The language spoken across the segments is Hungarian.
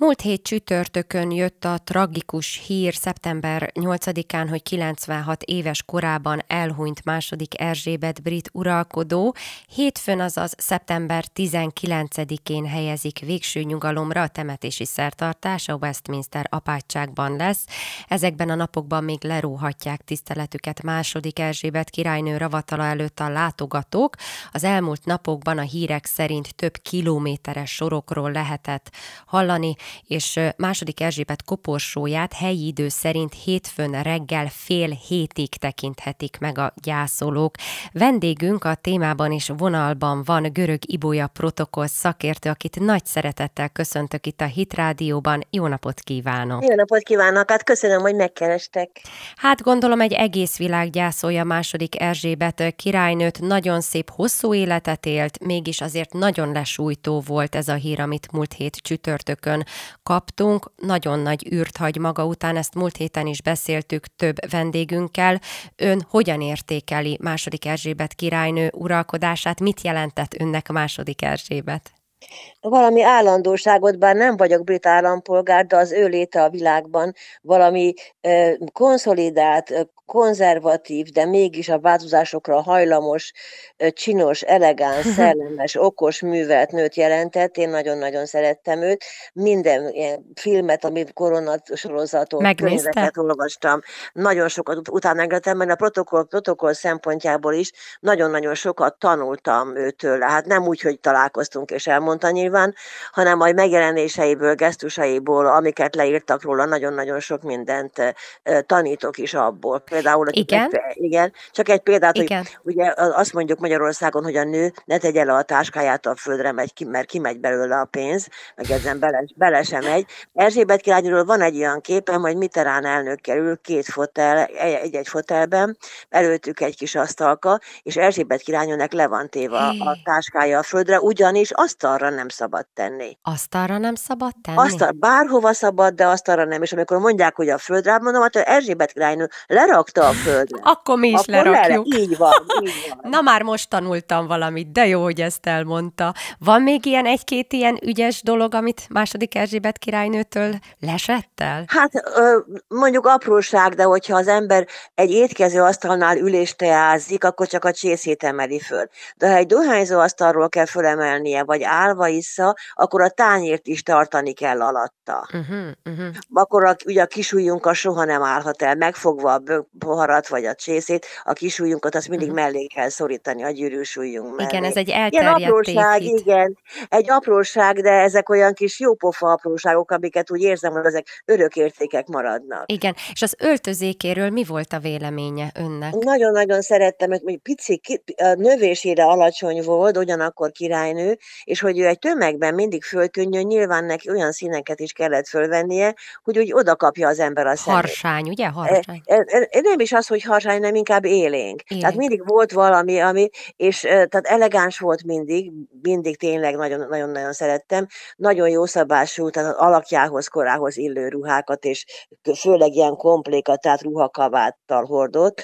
Múlt hét csütörtökön jött a tragikus hír szeptember 8-án, hogy 96 éves korában elhunyt második Erzsébet brit uralkodó. Hétfőn, azaz szeptember 19-én helyezik végső nyugalomra a temetési szertartás, a Westminster apátságban lesz. Ezekben a napokban még leróhatják tiszteletüket második Erzsébet királynő ravatala előtt a látogatók. Az elmúlt napokban a hírek szerint több kilométeres sorokról lehetett hallani, és második Erzsébet koporsóját helyi idő szerint hétfőn reggel fél hétig tekinthetik meg a gyászolók. Vendégünk a témában és vonalban van Görög Ibolya protokoll szakértő, akit nagy szeretettel köszöntök itt a Hit Rádióban. Jó napot kívánok! Jó napot kívánok! Hát köszönöm, hogy megkerestek. Hát gondolom egy egész világ gyászolja második Erzsébet királynőt. Nagyon szép hosszú életet élt, mégis azért nagyon lesújtó volt ez a hír, amit múlt hét csütörtökön kaptunk. Nagyon nagy űrt hagy maga után, ezt múlt héten is beszéltük több vendégünkkel. Ön hogyan értékeli második Erzsébet királynő uralkodását? Mit jelentett önnek második Erzsébet? Valami állandóságot, bár nem vagyok brit állampolgár, de az ő léte a világban valami konszolidált, konzervatív, de mégis a változásokra hajlamos, csinos, elegáns, szellemes, okos, művelt nőt jelentett. Én nagyon-nagyon szerettem őt. Minden ilyen filmet, ami koronasorozatot, megnéztem, olvastam, nagyon sokat utána engedtem, mert a protokoll, protokoll szempontjából is nagyon-nagyon sokat tanultam őtől. Hát nem úgy, hogy találkoztunk és elmondtam, mondta nyilván, hanem majd megjelenéseiből, gesztusaiból, amiket leírtak róla, nagyon-nagyon sok mindent tanítok is abból. Például, igen. Egy, igen csak egy példát, igen. hogy ugye azt mondjuk Magyarországon, hogy a nő ne tegye le a táskáját a földre, megy ki, mert kimegy belőle a pénz, meg ezen bele, bele sem megy. Erzsébet királyról van egy olyan képen, hogy Mitterán elnök kerül két fotel, egy-egy fotelben, előttük egy kis asztalka, és Erzsébet királynőnek le van téve a táskája a földre, ugyanis asztal asztalra nem szabad tenni. Asztalra nem szabad tenni? Asztal, bárhova szabad, de asztalra nem. És amikor mondják, hogy a földre, hát mondom, hát Erzsébet királynő lerakta a földre. Akkor mi is Akkor lerakjuk. Le, így van, így van. Na már most tanultam valamit, de jó, hogy ezt elmondta. Van még ilyen egy-két ilyen ügyes dolog, amit második Erzsébet királynőtől el? Hát mondjuk apróság, de hogyha az ember egy étkező asztalnál ülést ázik, akkor csak a csészét emeli föl. De ha egy dohányzó asztalról kell fölemelnie, vagy áll állva vissza, akkor a tányért is tartani kell alatta. Uh-huh, uh-huh. Akkor a, ugye a kisujjunkkal soha nem állhat el, megfogva a poharat vagy a csészét, a kisujjunkat azt mindig uh-huh. mellé kell szorítani, a gyűrűs ujjunk mellé. Igen, ez egy elterjedt Ilyen apróság, tévhit. igen. Egy apróság, de ezek olyan kis jópofa apróságok, amiket úgy érzem, hogy ezek örök értékek maradnak. Igen, és az öltözékéről mi volt a véleménye önnek? Nagyon-nagyon szerettem, hogy pici, ki, a növésére alacsony volt, ugyanakkor királynő, és hogy hogy ő egy tömegben mindig fölkönnyön, nyilván neki olyan színeket is kellett fölvennie, hogy úgy oda kapja az ember a szemét. Harsány, ugye? E, harsány. E, e, nem is az, hogy harsány, nem inkább élénk. élénk. Tehát mindig volt valami, ami, és tehát elegáns volt mindig, mindig tényleg nagyon-nagyon szerettem. Nagyon jó szabású, tehát az alakjához, korához illő ruhákat, és főleg ilyen komplékat, tehát ruhakaváttal hordott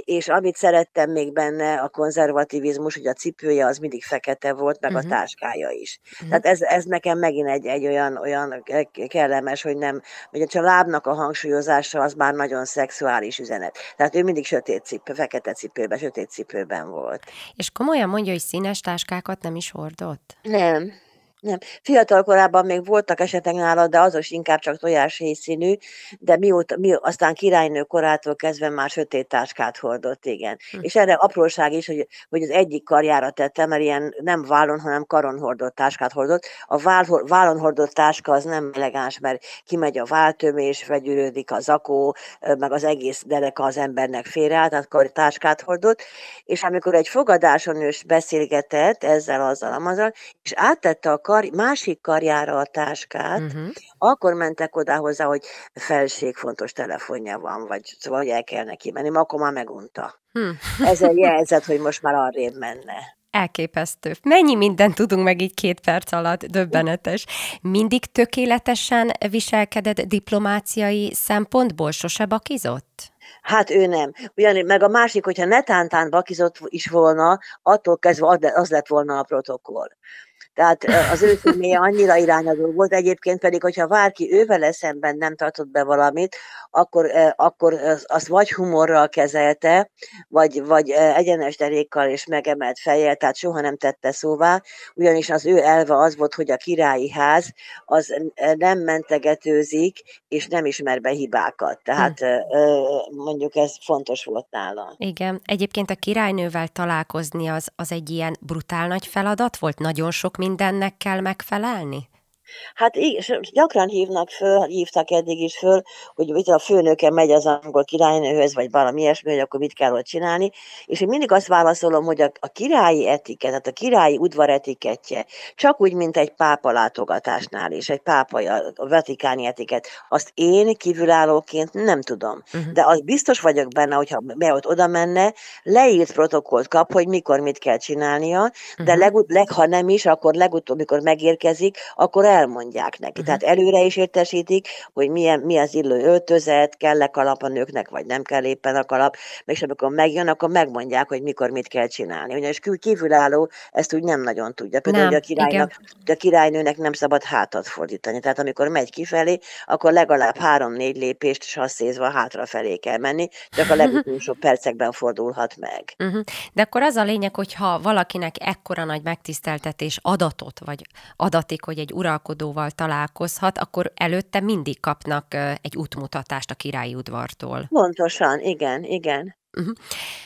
és amit szerettem még benne, a konzervativizmus, hogy a cipője az mindig fekete volt, meg uh-huh. a táskája is. Uh-huh. Tehát ez, ez nekem megint egy, egy olyan, olyan kellemes, hogy nem, hogy a lábnak a hangsúlyozása az már nagyon szexuális üzenet. Tehát ő mindig sötét cipő, fekete cipőben, sötét cipőben volt. És komolyan mondja, hogy színes táskákat nem is hordott? Nem, nem. Fiatal korában még voltak esetek nála, de azok inkább csak tojás színű, de mióta, mi, aztán királynő korától kezdve már sötét táskát hordott, igen. Hm. És erre apróság is, hogy, hogy az egyik karjára tette, mert ilyen nem vállon, hanem karon hordott táskát hordott. A vál, vállon hordott táska az nem elegáns, mert kimegy a váltömés, vegyűrődik a zakó, meg az egész dereka az embernek félre áll, tehát kar táskát hordott. És amikor egy fogadáson ős beszélgetett ezzel, azzal, azzal, és áttette a kar kar, másik karjára a táskát, uh-huh. akkor mentek oda hozzá, hogy felség fontos telefonja van, vagy szóval el kell neki menni, mert akkor már megunta. Hmm. egy jelzett, hogy most már arrébb menne. Elképesztő. Mennyi mindent tudunk meg így két perc alatt, döbbenetes. Mindig tökéletesen viselkedett diplomáciai szempontból, sose bakizott? Hát ő nem. Ugyan, meg a másik, hogyha netántán bakizott is volna, attól kezdve az lett volna a protokoll. Tehát az ő személye annyira irányadó volt, egyébként pedig, hogyha valaki ővel eszemben nem tartott be valamit, akkor, akkor azt vagy humorral kezelte, vagy, vagy egyenes derékkal és megemelt fejjel, tehát soha nem tette szóvá, ugyanis az ő elve az volt, hogy a királyi ház az nem mentegetőzik, és nem ismer be hibákat. Tehát hm. mondjuk ez fontos volt nála. Igen. Egyébként a királynővel találkozni az, az egy ilyen brutál nagy feladat volt? Nagyon sok mindennek kell megfelelni? Hát gyakran hívnak föl, hívtak eddig is föl, hogy itt a főnöke megy az angol királynőhöz, vagy valami ilyesmi, hogy akkor mit kell ott csinálni. És én mindig azt válaszolom, hogy a, a királyi etiket, tehát a királyi udvar etiketje, csak úgy, mint egy pápa látogatásnál is, egy pápai, a vatikáni etiket, azt én kívülállóként nem tudom. Uh-huh. De az biztos vagyok benne, hogyha be ott oda menne, leírt protokollt kap, hogy mikor mit kell csinálnia, de uh-huh. legut- leg, ha nem is, akkor legutóbb, mikor megérkezik, akkor el elmondják neki. Uh-huh. Tehát előre is értesítik, hogy milyen, mi az illő öltözet, kell-e kalap a nőknek, vagy nem kell éppen a kalap, és amikor megjön, akkor megmondják, hogy mikor mit kell csinálni. Ugyanis kívülálló ezt úgy nem nagyon tudja. Például, hogy a, királynak, a királynőnek nem szabad hátat fordítani. Tehát amikor megy kifelé, akkor legalább három-négy lépést sasszézva hátrafelé kell menni, csak a legutolsó percekben fordulhat meg. Uh-huh. De akkor az a lényeg, hogyha valakinek ekkora nagy megtiszteltetés adatot, vagy adatik, hogy egy uralkodó gazdálkodóval találkozhat, akkor előtte mindig kapnak egy útmutatást a királyi udvartól. Pontosan, igen, igen. Uh-huh.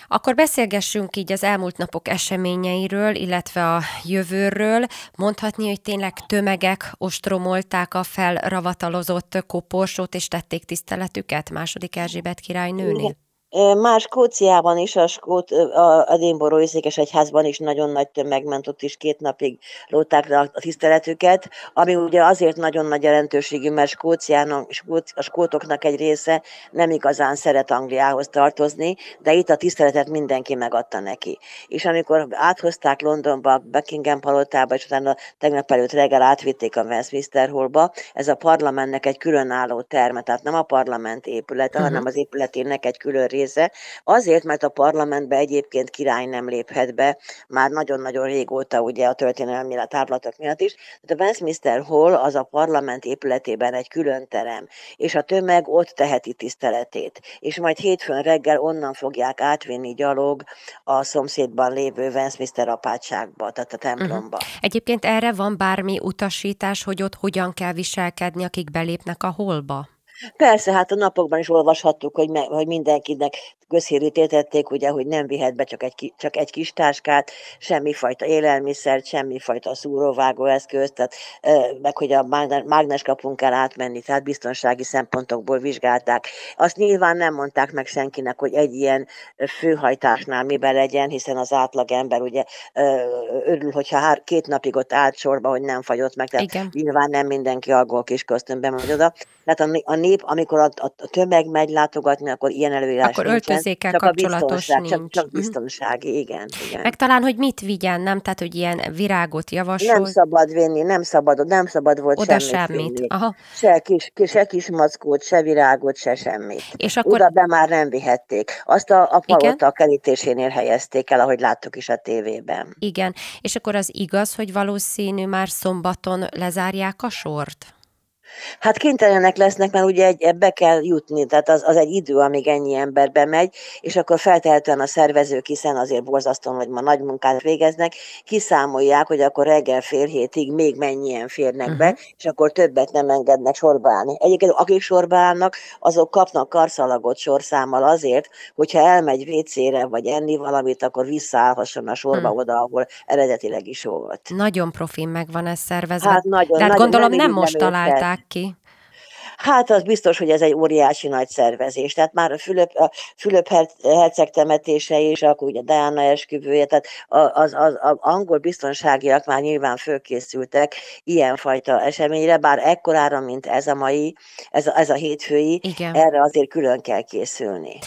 Akkor beszélgessünk így az elmúlt napok eseményeiről, illetve a jövőről. Mondhatni, hogy tényleg tömegek ostromolták a felravatalozott koporsót, és tették tiszteletüket második Erzsébet királynőnél? Igen. Már Skóciában is, a Skót, a Őszékes Egyházban is nagyon nagy tömeg ment, ott is két napig lóták le a tiszteletüket, ami ugye azért nagyon nagy jelentőségű, mert Skóciának, a skótoknak egy része nem igazán szeret Angliához tartozni, de itt a tiszteletet mindenki megadta neki. És amikor áthozták Londonba, Buckingham palotába, és utána tegnap előtt reggel átvitték a Westminster Hallba, ez a parlamentnek egy különálló terme, tehát nem a parlament épülete, uh-huh. hanem az épületének egy külön része, része, azért, mert a parlamentbe egyébként király nem léphet be, már nagyon-nagyon régóta ugye a történelmi táblatok miatt is. Tehát a Westminster Hall az a parlament épületében egy külön terem, és a tömeg ott teheti tiszteletét. És majd hétfőn reggel onnan fogják átvinni gyalog a szomszédban lévő Westminster apátságba, tehát a mhm. templomba. Uh-huh. Egyébként erre van bármi utasítás, hogy ott hogyan kell viselkedni, akik belépnek a holba? Persze, hát a napokban is olvashattuk, hogy, me, hogy mindenkinek közhírűté tették, ugye, hogy nem vihet be csak egy, csak egy kis táskát, semmifajta élelmiszert, semmifajta szúróvágó eszközt, tehát, meg hogy a mágnes kapunk kell átmenni, tehát biztonsági szempontokból vizsgálták. Azt nyilván nem mondták meg senkinek, hogy egy ilyen főhajtásnál miben legyen, hiszen az átlag ember ugye örül, hogyha hár, két napig ott állt sorba, hogy nem fagyott meg, tehát Igen. nyilván nem mindenki aggol kis köztönben megy oda. Tehát a, a nép, amikor a, a tömeg megy látogatni, akkor ilyen előírás akkor vizékkel csak kapcsolatos a nincs. Csak, csak mhm. biztonsági, igen, igen. Meg talán, hogy mit vigyen, nem? Tehát, hogy ilyen virágot javasol. Nem szabad vinni, nem szabad, nem szabad volt Oda semmit, semmit. Aha. Se, kis, se kis maszkót, se virágot, se semmit. És akkor... Oda be már nem vihették. Azt a, a palota kerítésénél helyezték el, ahogy láttuk is a tévében. Igen, és akkor az igaz, hogy valószínű már szombaton lezárják a sort? Hát kénytelenek lesznek, mert ugye egy, be kell jutni, tehát az, az egy idő, amíg ennyi ember bemegy, és akkor feltehetően a szervezők, hiszen azért borzasztóan, hogy ma nagy munkát végeznek, kiszámolják, hogy akkor reggel fél hétig még mennyien férnek uh-huh. be, mhm. és akkor többet nem engednek sorba állni. Egyébként akik sorba állnak, azok kapnak karszalagot sorszámmal azért, hogyha elmegy vécére vagy enni valamit, akkor visszaállhasson a sorba uh-huh. oda, ahol eredetileg is volt. Nagyon profin meg van ez szervezve. Hát nagyon, Tehát nagyon, gondolom nem, nem most találták ki? Hát az biztos, hogy ez egy óriási nagy szervezés. Tehát már a Fülöp, a Fülöp herceg temetése és akkor ugye Diana esküvője, tehát az, az, az angol biztonságiak már nyilván fölkészültek ilyenfajta eseményre, bár ekkorára, mint ez a mai, ez a, ez a hétfői, Igen. erre azért külön kell készülni.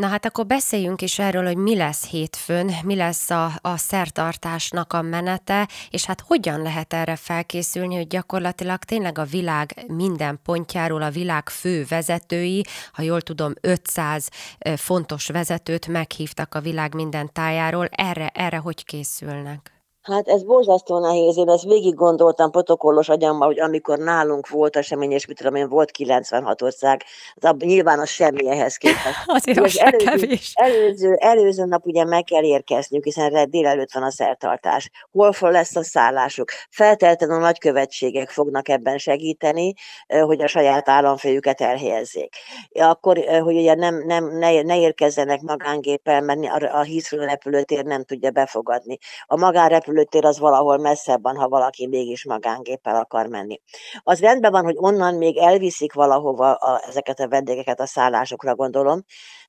Na hát akkor beszéljünk is erről, hogy mi lesz hétfőn, mi lesz a, a szertartásnak a menete, és hát hogyan lehet erre felkészülni, hogy gyakorlatilag tényleg a világ minden pontjáról a világ fő vezetői, ha jól tudom, 500 fontos vezetőt meghívtak a világ minden tájáról, erre, erre hogy készülnek? Hát ez borzasztó nehéz, én ezt végig gondoltam protokollos agyammal, hogy amikor nálunk volt esemény, és mit tudom én, volt 96 ország, az abban nyilván az semmi ehhez képest. Azért az előző, kevés. Előző, előző nap ugye meg kell érkezniük, hiszen délelőtt van a szertartás. Hol lesz a szállásuk? Feltétlenül a nagykövetségek fognak ebben segíteni, hogy a saját államfőjüket elhelyezzék. Akkor, hogy ugye nem, nem, ne, ne érkezzenek magángéppel, mert a Heathrow repülőtér nem tudja befogadni. A magánrepülő repülőtér az valahol messzebb van, ha valaki mégis magángéppel akar menni. Az rendben van, hogy onnan még elviszik valahova a, ezeket a vendégeket a szállásokra, gondolom,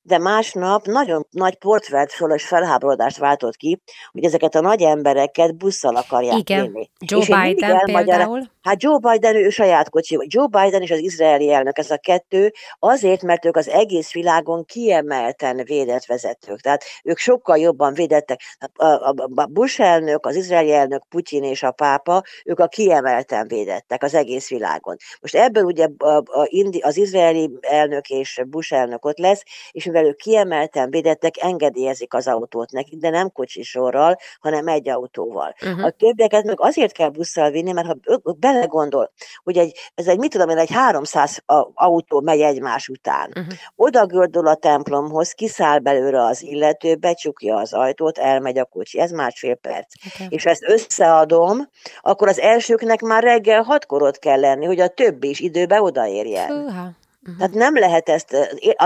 de másnap nagyon nagy és felháborodást váltott ki, hogy ezeket a nagy embereket busszal akarják Igen. Élni. Joe és Biden például? Magyar, Hát Joe Biden, ő saját kocsi, Joe Biden és az izraeli elnök, ez a kettő, azért, mert ők az egész világon kiemelten védett vezetők. Tehát ők sokkal jobban védettek. Hát a Bush elnök, az izraeli elnök, Putyin és a pápa, ők a kiemelten védettek az egész világon. Most ebből ugye az izraeli elnök és Bush elnök ott lesz, és mivel ők kiemelten védettek, engedélyezik az autót nekik, de nem kocsisorral, hanem egy autóval. Uh-huh. A többieket meg azért kell busszal vinni, mert ha belegondol, hogy egy, ez egy, mit tudom én, egy 300 autó megy egymás után. Uh-huh. Oda gördül a templomhoz, kiszáll belőle az illető, becsukja az ajtót, elmegy a kocsi. Ez másfél perc. Okay. Hát És ezt összeadom, akkor az elsőknek már reggel hatkor ott kell lenni, hogy a többi is időbe odaérjen. Uh-huh. Uh-huh. Tehát nem lehet ezt,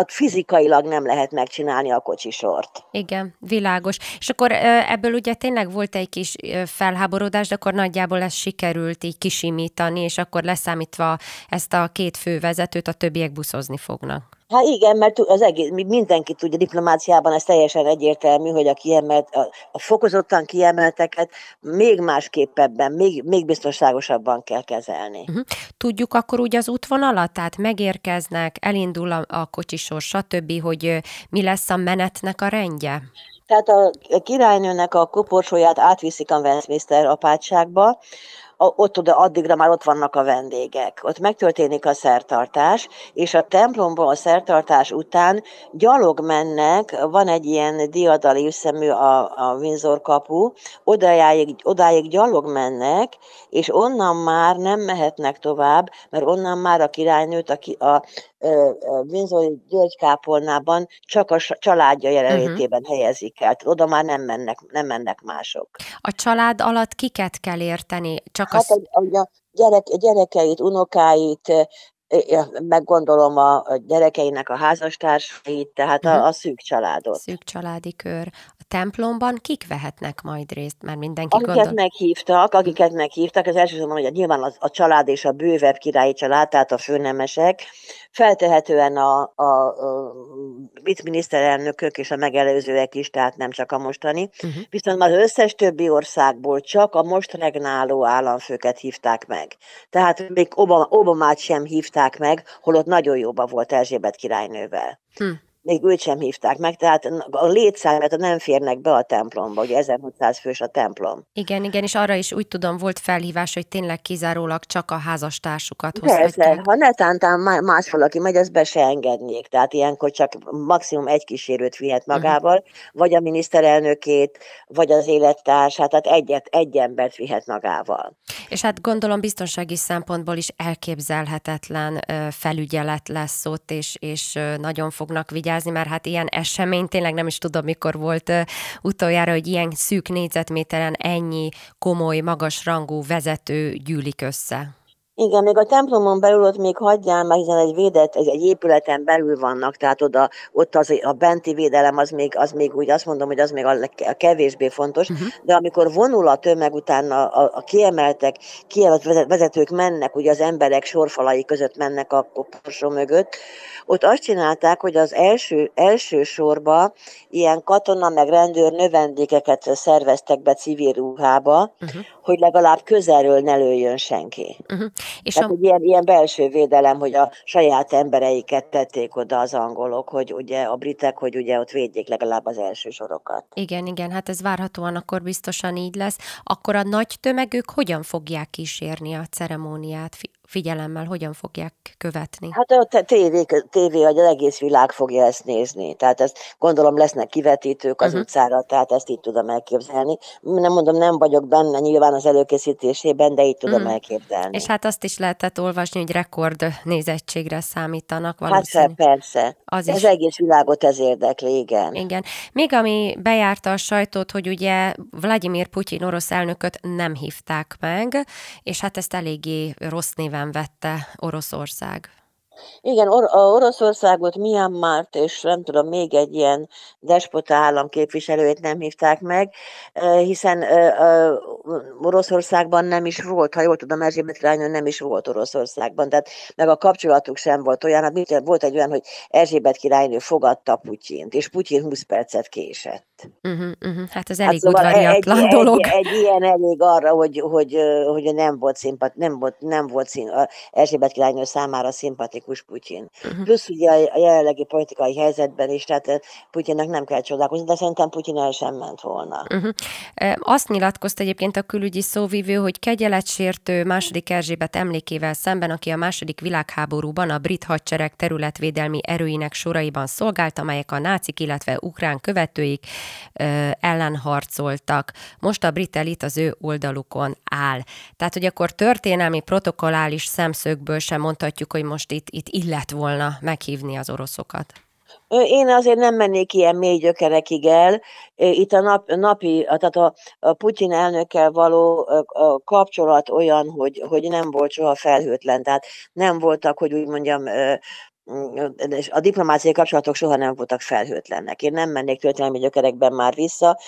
fizikailag nem lehet megcsinálni a kocsisort. Igen, világos. És akkor ebből ugye tényleg volt egy kis felháborodás, de akkor nagyjából ez sikerült így kisimítani, és akkor leszámítva ezt a két fővezetőt, a többiek buszozni fognak. Hát igen, mert az egész, mindenki tudja, diplomáciában ez teljesen egyértelmű, hogy a, kiemelt, a, a fokozottan kiemelteket még másképpen, még, még biztonságosabban kell kezelni. Uh-huh. Tudjuk akkor úgy az útvonalat, tehát megérkeznek, elindul a, a kocsisor, stb., hogy mi lesz a menetnek a rendje? Tehát a királynőnek a koporsóját átviszik a Westminster apátságba, ott oda addigra már ott vannak a vendégek. Ott megtörténik a szertartás, és a templomból a szertartás után gyalog mennek, van egy ilyen diadali szemű a, a Windsor kapu, odájáig, odáig gyalog mennek, és onnan már nem mehetnek tovább, mert onnan már a királynőt a, a, a Windsori György csak a családja jelenlétében uh-huh. helyezik el. Oda már nem mennek, nem mennek mások. A család alatt kiket kell érteni? Csak Hát, hogy a gyerek, gyerekeit, unokáit meggondolom a gyerekeinek a házastársait, tehát uh-huh. a, mhm. a szűk családot. Szűk családi kör. A templomban kik vehetnek majd részt? Mert mindenki akiket gondol... meghívtak, akiket meghívtak, az elsősorban hogy nyilván az, a család és a bővebb királyi család, tehát a főnemesek, feltehetően a, a, a miniszterelnökök és a megelőzőek is, tehát nem csak a mostani. Uh-huh. Viszont az összes többi országból csak a most regnáló államfőket hívták meg. Tehát még Obama, Obamát sem hívták bánták meg, holott nagyon jóba volt Erzsébet királynővel. Hm még őt sem hívták meg, tehát a létszámet nem férnek be a templomba, ugye 1600 fős a templom. Igen, igen, és arra is úgy tudom, volt felhívás, hogy tényleg kizárólag csak a házastársukat Persze, ha netántán más valaki megy, ezt be se engednék, tehát ilyenkor csak maximum egy kísérőt vihet mhm. magával, uh-huh. vagy a miniszterelnökét, vagy az élettársát, tehát egyet, egy embert vihet magával. És hát gondolom biztonsági szempontból is elképzelhetetlen felügyelet lesz ott, és, és nagyon fognak vigyázni vigyázni, mert hát ilyen esemény, tényleg nem is tudom, mikor volt utoljára, hogy ilyen szűk négyzetméteren ennyi komoly, magas rangú vezető gyűlik össze. Igen, még a templomon belül ott még hagyjál, mert hiszen egy védett, egy, egy épületen belül vannak, tehát oda, ott az, a benti védelem az még, az még úgy azt mondom, hogy az még a, a kevésbé fontos, uh-huh. de amikor vonul a tömeg a, a, a kiemeltek, kiemelt vezetők mennek, ugye az emberek sorfalai között mennek a koporsó mögött, ott azt csinálták, hogy az első, első sorba ilyen katona meg rendőr növendékeket szerveztek be civil ruhába, uh-huh. hogy legalább közelről ne lőjön senki. Uh-huh. És Tehát a... egy ilyen, ilyen belső védelem, hogy a saját embereiket tették oda az angolok, hogy ugye a britek, hogy ugye ott védjék legalább az első sorokat. Igen, igen, hát ez várhatóan akkor biztosan így lesz. Akkor a nagy tömegük hogyan fogják kísérni a ceremóniát? figyelemmel hogyan fogják követni? Hát a tévé, tévé, hogy az egész világ fogja ezt nézni. Tehát ezt gondolom lesznek kivetítők az uh-huh. utcára, tehát ezt így tudom elképzelni. Nem mondom, nem vagyok benne nyilván az előkészítésében, de így tudom uh-huh. elképzelni. És hát azt is lehetett olvasni, hogy rekord nézettségre számítanak valószínűleg. Hát persze, az, az is... egész világot ez érdekli, igen. Igen. Még ami bejárta a sajtót, hogy ugye Vladimir Putyin orosz elnököt nem hívták meg, és hát ezt eléggé rossz néven után vette Oroszország. Igen, Or- a Oroszországot, Myanmart és nem tudom, még egy ilyen despota képviselőjét nem hívták meg, hiszen Oroszországban nem is volt, ha jól tudom, Erzsébet királynő nem is volt Oroszországban, tehát meg a kapcsolatuk sem volt olyan, hát volt egy olyan, hogy Erzsébet királynő fogadta Putyint, és Putyin 20 percet késett. Uh-huh, uh-huh. Hát ez hát elég hát szóval e-, egy, dolog. Egy, egy, ilyen elég arra, hogy, hogy, hogy nem volt szimpat, nem volt, nem volt szín, Erzsébet királynő számára szimpatikus fantasztikus Putyin. Uh-huh. Plusz ugye a jelenlegi politikai helyzetben is, tehát Putyinnak nem kell csodálkozni, de szerintem Putyin el sem ment volna. Uh-huh. Azt nyilatkozta egyébként a külügyi szóvívő, hogy kegyeletsértő második Erzsébet emlékével szemben, aki a második világháborúban a brit hadsereg területvédelmi erőinek soraiban szolgált, amelyek a nácik, illetve ukrán követőik ellen harcoltak. Most a brit elit az ő oldalukon áll. Tehát, hogy akkor történelmi protokollális szemszögből sem mondhatjuk, hogy most itt itt illett volna meghívni az oroszokat? Én azért nem mennék ilyen mély gyökerekig el. Itt a nap, napi, tehát a, a Putyin elnökkel való a kapcsolat olyan, hogy, hogy nem volt soha felhőtlen, tehát nem voltak, hogy úgy mondjam, Mm, és a diplomáciai kapcsolatok soha nem voltak felhőtlennek. Én nem mennék történelmi gyökerekben már vissza,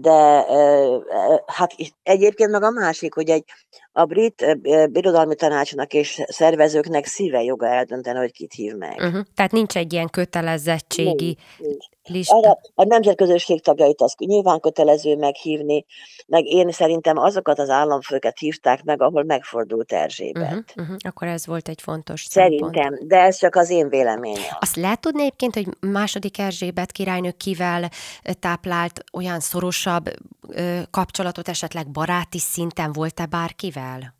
de hát egyébként meg a másik, hogy egy, a brit birodalmi tanácsnak és szervezőknek szíve joga eldönteni, hogy kit hív meg. Uh-huh. Tehát nincs egy ilyen kötelezettségi nincs, nincs lista. Erre a nemzetközösség tagjait az nyilván kötelező meghívni, meg én szerintem azokat az államfőket hívták meg, ahol megfordult Erzsébet. Uh-huh, uh-huh. Akkor ez volt egy fontos Szerintem, szempont. de ez csak az én véleményem. Azt lehet tudni egyébként, hogy második Erzsébet királynő kivel táplált olyan szorosabb ö, kapcsolatot, esetleg baráti szinten volt-e bárkivel?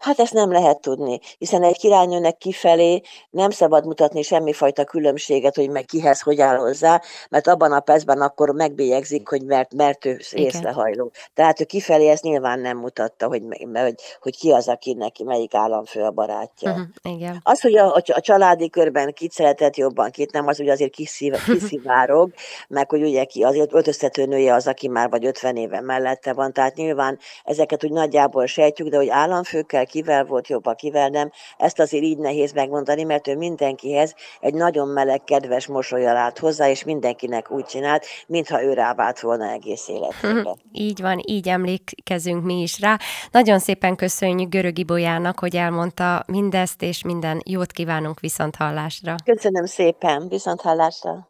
Hát ezt nem lehet tudni, hiszen egy királynőnek kifelé nem szabad mutatni semmifajta különbséget, hogy meg kihez hogy áll hozzá, mert abban a percben akkor megbélyegzik, hogy mert, mert ő részlehajló. Tehát ő kifelé ezt nyilván nem mutatta, hogy, hogy, hogy ki az, aki neki, melyik államfő a barátja. Uh-huh, igen. Az, hogy a, a, a családi körben kit szeretett jobban, kit nem, az ugye azért kiszív, kiszivárog, meg hogy ugye ki azért ötöztető nője az, aki már vagy 50 éve mellette van, tehát nyilván ezeket úgy nagyjából sejtjük, de hogy államfőkkel kivel volt jobb, a kivel nem. Ezt azért így nehéz megmondani, mert ő mindenkihez egy nagyon meleg, kedves mosolyal állt hozzá, és mindenkinek úgy csinált, mintha ő vált volna egész életében. így van, így emlékezünk mi is rá. Nagyon szépen köszönjük Görögi Bolyának, hogy elmondta mindezt, és minden jót kívánunk viszont hallásra. Köszönöm szépen, viszont hallásra.